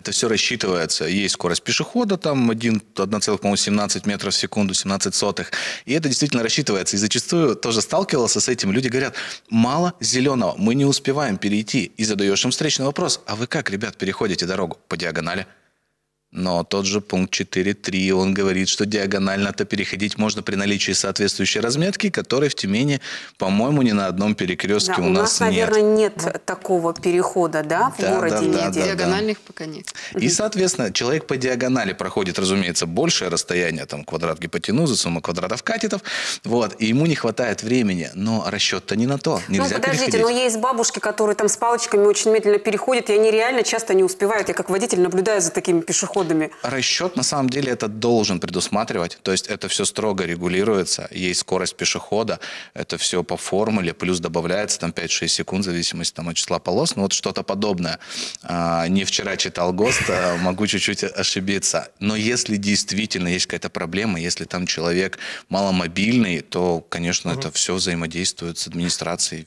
Это все рассчитывается. Есть скорость пешехода, там 1,17 метров в секунду, 17 сотых. И это действительно рассчитывается. И зачастую тоже сталкивался с этим. Люди говорят, мало зеленого, мы не успеваем перейти. И задаешь им встречный вопрос, а вы как, ребят, переходите дорогу? По диагонали. Но тот же пункт 4.3, он говорит, что диагонально-то переходить можно при наличии соответствующей разметки, которой в Тюмени, по-моему, ни на одном перекрестке да, у, у нас, нас нет. наверное, нет такого перехода, да, в да, городе да, да, да, Диагональных да. пока нет. И, соответственно, человек по диагонали проходит, разумеется, большее расстояние, там, квадрат гипотенузы, сумма квадратов катетов, вот, и ему не хватает времени, но расчет-то не на то, ну, нельзя Ну, подождите, но есть бабушки, которые там с палочками очень медленно переходят, и они реально часто не успевают. Я как водитель наблюдаю за такими пешеходами расходами. Расчет, на самом деле, это должен предусматривать. То есть это все строго регулируется. Есть скорость пешехода, это все по формуле, плюс добавляется там 5-6 секунд в зависимости там, от числа полос. Ну вот что-то подобное. А, не вчера читал ГОСТ, а, могу чуть-чуть ошибиться. Но если действительно есть какая-то проблема, если там человек маломобильный, то, конечно, это все взаимодействует с администрацией.